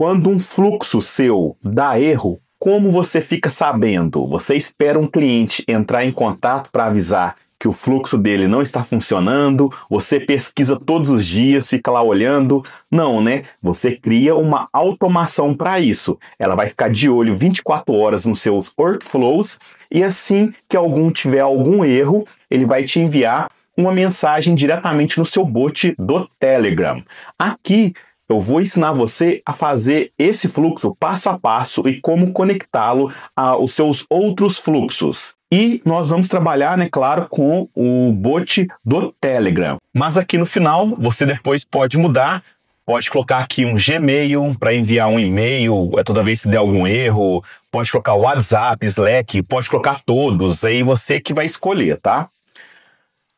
Quando um fluxo seu dá erro, como você fica sabendo? Você espera um cliente entrar em contato para avisar que o fluxo dele não está funcionando, você pesquisa todos os dias, fica lá olhando. Não, né? Você cria uma automação para isso. Ela vai ficar de olho 24 horas nos seus workflows e assim que algum tiver algum erro, ele vai te enviar uma mensagem diretamente no seu bot do Telegram. Aqui eu vou ensinar você a fazer esse fluxo passo a passo e como conectá-lo aos seus outros fluxos. E nós vamos trabalhar, né, claro, com o bot do Telegram. Mas aqui no final, você depois pode mudar, pode colocar aqui um Gmail para enviar um e-mail é toda vez que der algum erro, pode colocar WhatsApp, Slack, pode colocar todos, aí você que vai escolher, tá?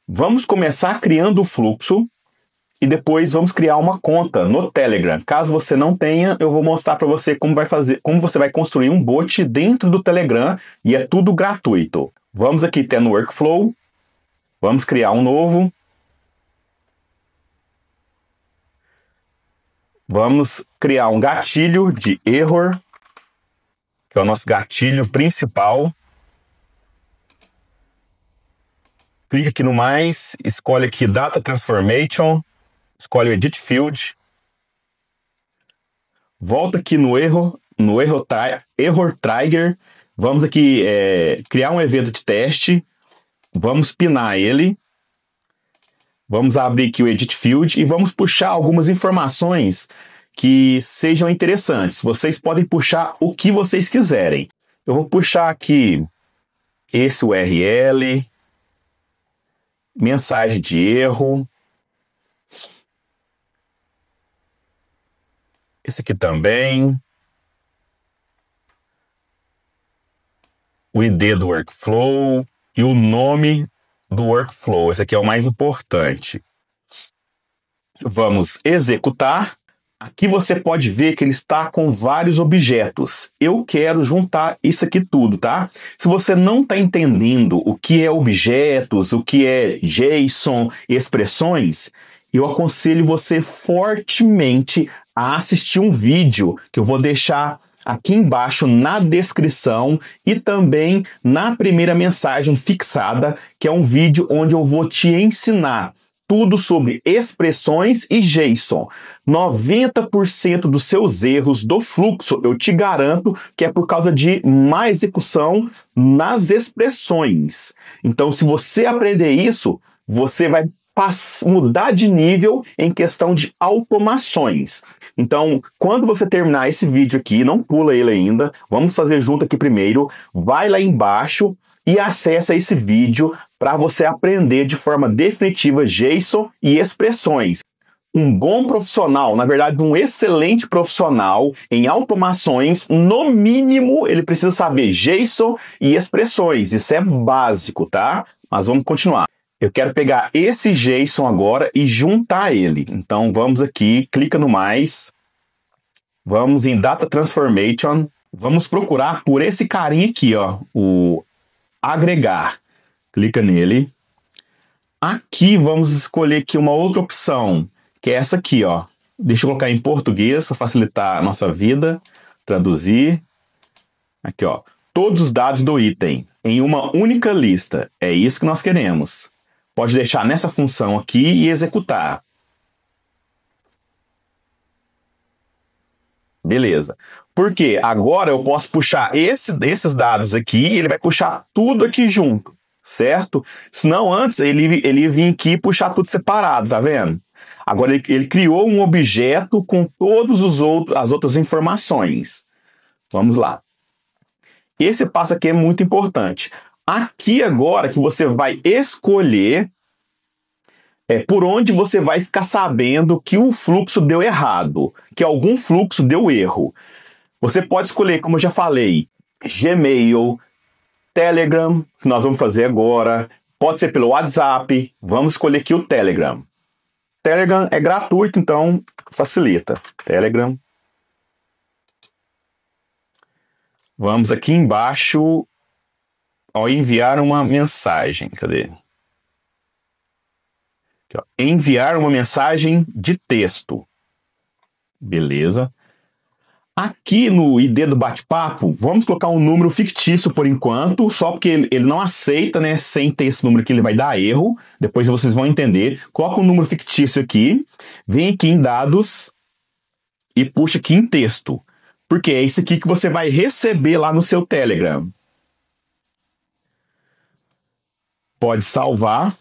Vamos começar criando o fluxo e depois vamos criar uma conta no Telegram. Caso você não tenha, eu vou mostrar para você como vai fazer, como você vai construir um bot dentro do Telegram e é tudo gratuito. Vamos aqui ter no workflow. Vamos criar um novo. Vamos criar um gatilho de error, que é o nosso gatilho principal. Clique aqui no mais, escolhe aqui Data Transformation escolhe o Edit Field, volta aqui no erro, no erro error trigger, vamos aqui é, criar um evento de teste, vamos pinar ele, vamos abrir aqui o Edit Field e vamos puxar algumas informações que sejam interessantes. Vocês podem puxar o que vocês quiserem. Eu vou puxar aqui esse URL, mensagem de erro, Esse aqui também. O ID do workflow e o nome do workflow. Esse aqui é o mais importante. Vamos executar. Aqui você pode ver que ele está com vários objetos. Eu quero juntar isso aqui tudo, tá? Se você não está entendendo o que é objetos, o que é JSON, expressões, eu aconselho você fortemente a assistir um vídeo que eu vou deixar aqui embaixo na descrição e também na primeira mensagem fixada, que é um vídeo onde eu vou te ensinar tudo sobre expressões e JSON. 90% dos seus erros do fluxo, eu te garanto que é por causa de má execução nas expressões. Então, se você aprender isso, você vai mudar de nível em questão de automações. Então, quando você terminar esse vídeo aqui, não pula ele ainda, vamos fazer junto aqui primeiro, vai lá embaixo e acessa esse vídeo para você aprender de forma definitiva JSON e expressões. Um bom profissional, na verdade, um excelente profissional em automações, no mínimo, ele precisa saber JSON e expressões. Isso é básico, tá? Mas vamos continuar eu quero pegar esse JSON agora e juntar ele. Então vamos aqui, clica no mais, vamos em Data Transformation, vamos procurar por esse carinha aqui, ó, o agregar. Clica nele. Aqui vamos escolher aqui uma outra opção, que é essa aqui, ó. Deixa eu colocar em português para facilitar a nossa vida. Traduzir. Aqui, ó. Todos os dados do item em uma única lista. É isso que nós queremos pode deixar nessa função aqui e executar. Beleza. Porque agora eu posso puxar esse, esses dados aqui e ele vai puxar tudo aqui junto, certo? Senão antes ele, ele ia vir aqui e puxar tudo separado, tá vendo? Agora ele, ele criou um objeto com todas as outras informações. Vamos lá. Esse passo aqui é muito importante. Aqui agora que você vai escolher é, por onde você vai ficar sabendo que o fluxo deu errado, que algum fluxo deu erro. Você pode escolher, como eu já falei, Gmail, Telegram, que nós vamos fazer agora, pode ser pelo WhatsApp, vamos escolher aqui o Telegram. Telegram é gratuito, então facilita. Telegram. Vamos aqui embaixo ao enviar uma mensagem. Cadê? Aqui, ó, enviar uma mensagem de texto. Beleza. Aqui no ID do bate-papo, vamos colocar um número fictício por enquanto, só porque ele, ele, não aceita, né? Sem ter esse número aqui, ele vai dar erro. Depois vocês vão entender. Coloca um número fictício aqui, vem aqui em dados e puxa aqui em texto. Porque é isso aqui que você vai receber lá no seu Telegram. Pode salvar.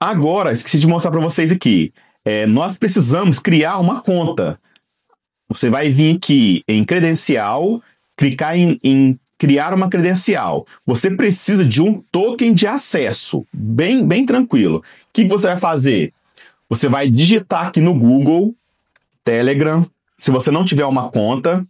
Agora, esqueci de mostrar para vocês aqui. É, nós precisamos criar uma conta. Você vai vir aqui em credencial, clicar em, em criar uma credencial. Você precisa de um token de acesso, bem, bem tranquilo. O que você vai fazer? Você vai digitar aqui no Google, Telegram, se você não tiver uma conta,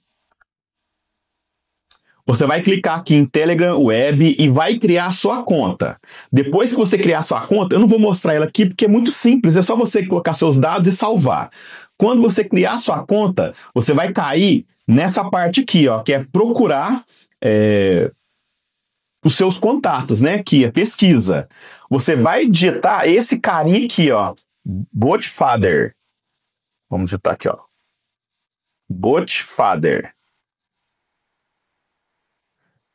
você vai clicar aqui em Telegram Web e vai criar sua conta. Depois que você criar sua conta, eu não vou mostrar ela aqui porque é muito simples, é só você colocar seus dados e salvar. Quando você criar sua conta, você vai cair nessa parte aqui, ó, que é procurar é, os seus contatos, né? Que é pesquisa. Você vai digitar esse carinha aqui, ó, Botfather. Vamos digitar aqui, ó. Botfather.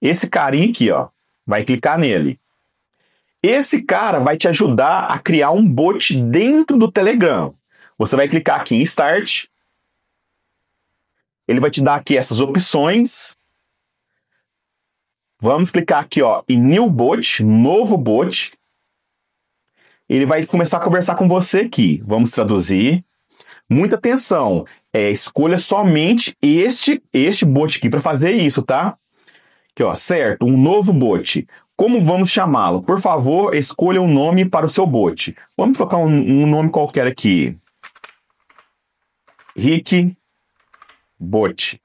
Esse carinha aqui, ó, vai clicar nele. Esse cara vai te ajudar a criar um bot dentro do Telegram. Você vai clicar aqui em Start. Ele vai te dar aqui essas opções. Vamos clicar aqui ó, em New Bot, novo bot. Ele vai começar a conversar com você aqui. Vamos traduzir. Muita atenção. É, escolha somente este, este bot aqui para fazer isso, tá? Aqui, ó, certo, um novo bote. Como vamos chamá-lo? Por favor, escolha um nome para o seu bote. Vamos colocar um, um nome qualquer aqui. Rick Bote.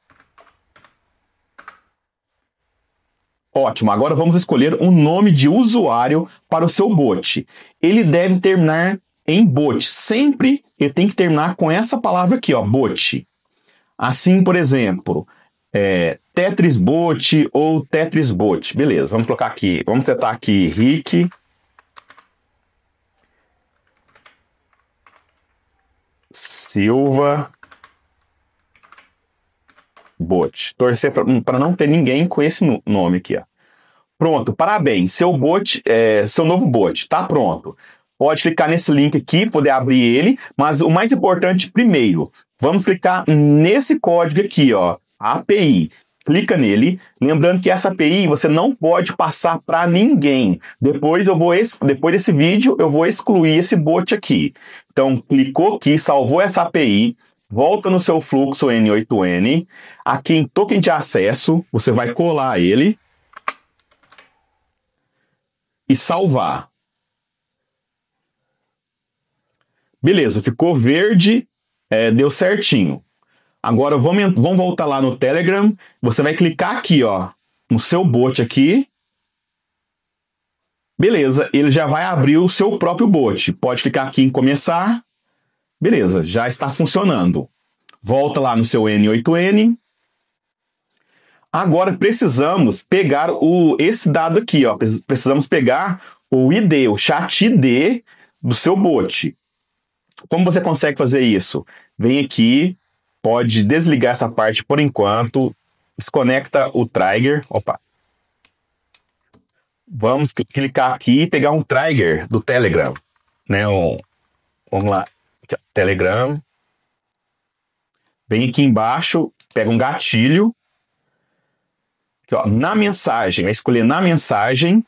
Ótimo, agora vamos escolher um nome de usuário para o seu bote. Ele deve terminar em bote. Sempre ele tem que terminar com essa palavra aqui, ó, bote. Assim, por exemplo, é, Tetris Bot ou Tetris Bot. Beleza, vamos colocar aqui. Vamos tentar aqui Rick. Silva Bot. Torcer para não ter ninguém com esse nome aqui, ó. Pronto, parabéns. Seu bot, é, seu novo bot, tá pronto. Pode clicar nesse link aqui, poder abrir ele, mas o mais importante primeiro, vamos clicar nesse código aqui, ó, API clica nele. Lembrando que essa API você não pode passar para ninguém. Depois eu vou depois desse vídeo eu vou excluir esse bot aqui. Então clicou aqui, salvou essa API, volta no seu fluxo N8N, aqui em token de acesso você vai colar ele e salvar. Beleza, ficou verde, é, deu certinho. Agora vamos, vamos voltar lá no Telegram. Você vai clicar aqui, ó, no seu bot aqui. Beleza, ele já vai abrir o seu próprio bot. Pode clicar aqui em começar. Beleza, já está funcionando. Volta lá no seu N8N. Agora precisamos pegar o, esse dado aqui, ó. Precisamos pegar o ID, o chat ID do seu bot. Como você consegue fazer isso? Vem aqui pode desligar essa parte por enquanto. Desconecta o Trigger. Opa. Vamos clicar aqui e pegar um Trigger do Telegram. Né? Um, vamos lá. Aqui, Telegram. Vem aqui embaixo, pega um gatilho. Aqui, ó, na mensagem. Vai escolher na mensagem.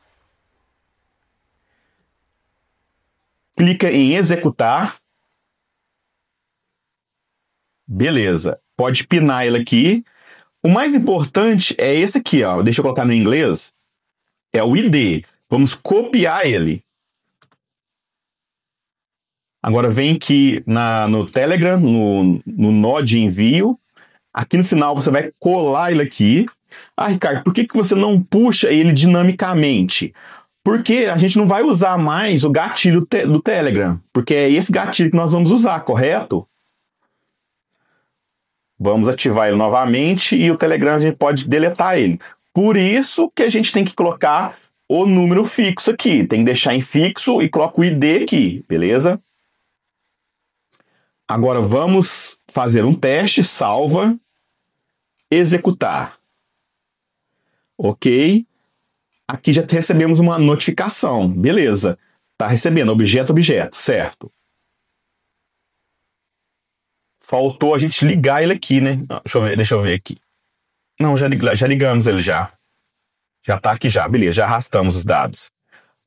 Clica em executar. Beleza. Pode pinar ele aqui. O mais importante é esse aqui, ó. Deixa eu colocar no inglês. É o ID. Vamos copiar ele. Agora vem aqui na, no Telegram, no, no nó de envio. Aqui no final você vai colar ele aqui. Ah, Ricardo, por que, que você não puxa ele dinamicamente? Porque a gente não vai usar mais o gatilho te do Telegram, porque é esse gatilho que nós vamos usar, correto? Vamos ativar ele novamente e o Telegram a gente pode deletar ele. Por isso que a gente tem que colocar o número fixo aqui. Tem que deixar em fixo e coloca o ID aqui, beleza? Agora vamos fazer um teste, salva, executar. Ok. Aqui já recebemos uma notificação, beleza. Está recebendo objeto, objeto, certo. Faltou a gente ligar ele aqui, né? Ah, deixa eu ver, deixa eu ver aqui. Não, já, já ligamos ele já. Já tá aqui já, beleza, já arrastamos os dados.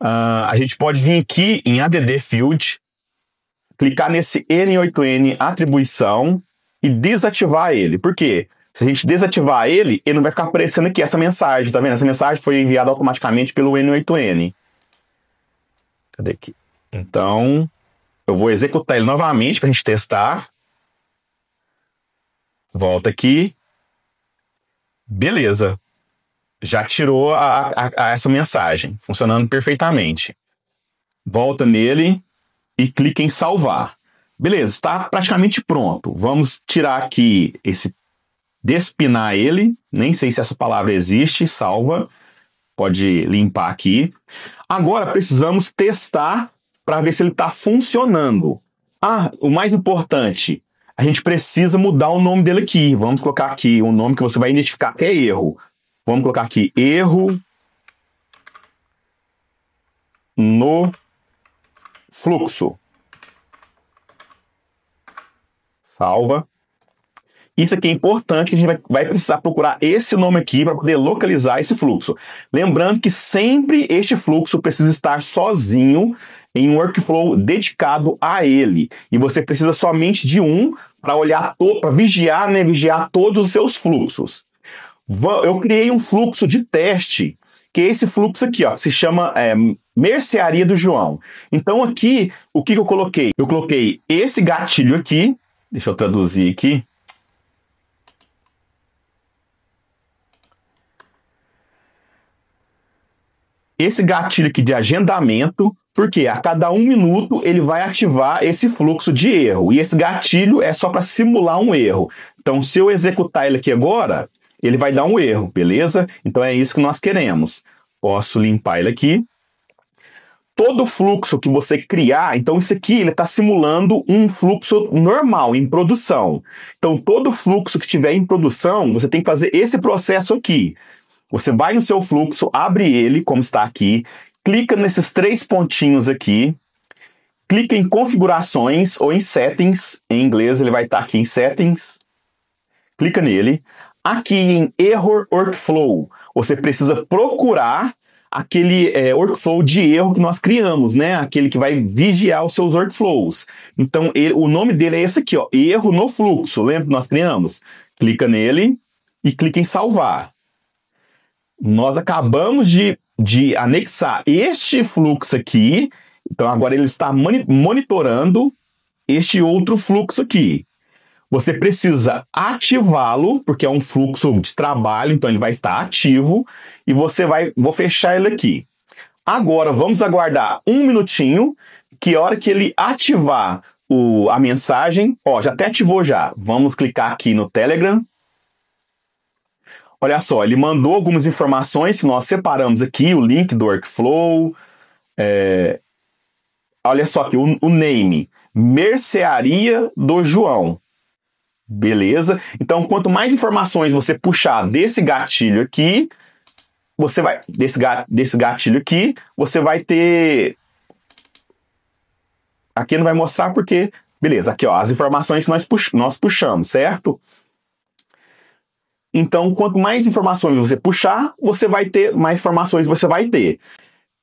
Uh, a gente pode vir aqui em ADD Field, clicar nesse N8N atribuição e desativar ele. Por quê? Se a gente desativar ele, ele não vai ficar aparecendo aqui essa mensagem, tá vendo? Essa mensagem foi enviada automaticamente pelo N8N. Cadê aqui? Então, eu vou executar ele novamente para a gente testar. Volta aqui. Beleza. Já tirou a, a, a essa mensagem, funcionando perfeitamente. Volta nele e clica em salvar. Beleza, está praticamente pronto. Vamos tirar aqui esse despinar ele, nem sei se essa palavra existe, salva. Pode limpar aqui. Agora precisamos testar para ver se ele está funcionando. Ah, o mais importante, a gente precisa mudar o nome dele aqui. Vamos colocar aqui um nome que você vai identificar que é erro. Vamos colocar aqui erro no fluxo. Salva. Isso aqui é importante que a gente vai, vai precisar procurar esse nome aqui para poder localizar esse fluxo. Lembrando que sempre este fluxo precisa estar sozinho em um workflow dedicado a ele. E você precisa somente de um para olhar, para vigiar, né, vigiar todos os seus fluxos. Eu criei um fluxo de teste, que é esse fluxo aqui, ó, se chama é, Mercearia do João. Então aqui, o que, que eu coloquei? Eu coloquei esse gatilho aqui, deixa eu traduzir aqui. esse gatilho aqui de agendamento, porque a cada um minuto ele vai ativar esse fluxo de erro. E esse gatilho é só para simular um erro. Então, se eu executar ele aqui agora, ele vai dar um erro, beleza? Então é isso que nós queremos. Posso limpar ele aqui. Todo fluxo que você criar, então isso aqui ele está simulando um fluxo normal em produção. Então todo fluxo que tiver em produção, você tem que fazer esse processo aqui. Você vai no seu fluxo, abre ele, como está aqui, clica nesses três pontinhos aqui, clica em configurações ou em settings, em inglês ele vai estar aqui em settings, clica nele. Aqui em Error Workflow, você precisa procurar aquele é, workflow de erro que nós criamos, né? Aquele que vai vigiar os seus workflows. Então, ele, o nome dele é esse aqui, ó, erro no fluxo. Lembra que nós criamos? Clica nele e clica em salvar nós acabamos de, de anexar este fluxo aqui, então agora ele está monitorando este outro fluxo aqui. Você precisa ativá-lo, porque é um fluxo de trabalho, então ele vai estar ativo, e você vai, vou fechar ele aqui. Agora vamos aguardar um minutinho, que a hora que ele ativar o, a mensagem, ó, já até ativou já. Vamos clicar aqui no Telegram, Olha só, ele mandou algumas informações que nós separamos aqui, o link do workflow. É... Olha só aqui, o, o name. Mercearia do João. Beleza? Então, quanto mais informações você puxar desse gatilho aqui, você vai. Desse, ga, desse gatilho aqui, você vai ter. Aqui não vai mostrar porque. Beleza, aqui ó, as informações que nós, pux, nós puxamos, certo? Então, quanto mais informações você puxar, você vai ter mais informações você vai ter.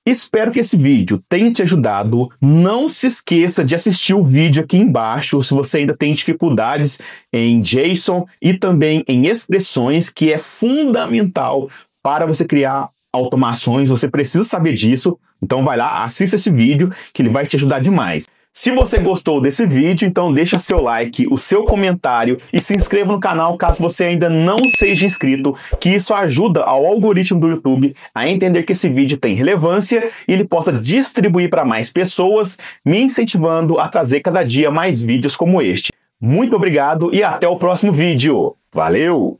Espero que esse vídeo tenha te ajudado. Não se esqueça de assistir o vídeo aqui embaixo se você ainda tem dificuldades em JSON e também em expressões, que é fundamental para você criar automações. Você precisa saber disso. Então vai lá, assista esse vídeo que ele vai te ajudar demais. Se você gostou desse vídeo, então deixa seu like, o seu comentário e se inscreva no canal caso você ainda não seja inscrito, que isso ajuda ao algoritmo do YouTube a entender que esse vídeo tem relevância e ele possa distribuir para mais pessoas, me incentivando a trazer cada dia mais vídeos como este. Muito obrigado e até o próximo vídeo. Valeu!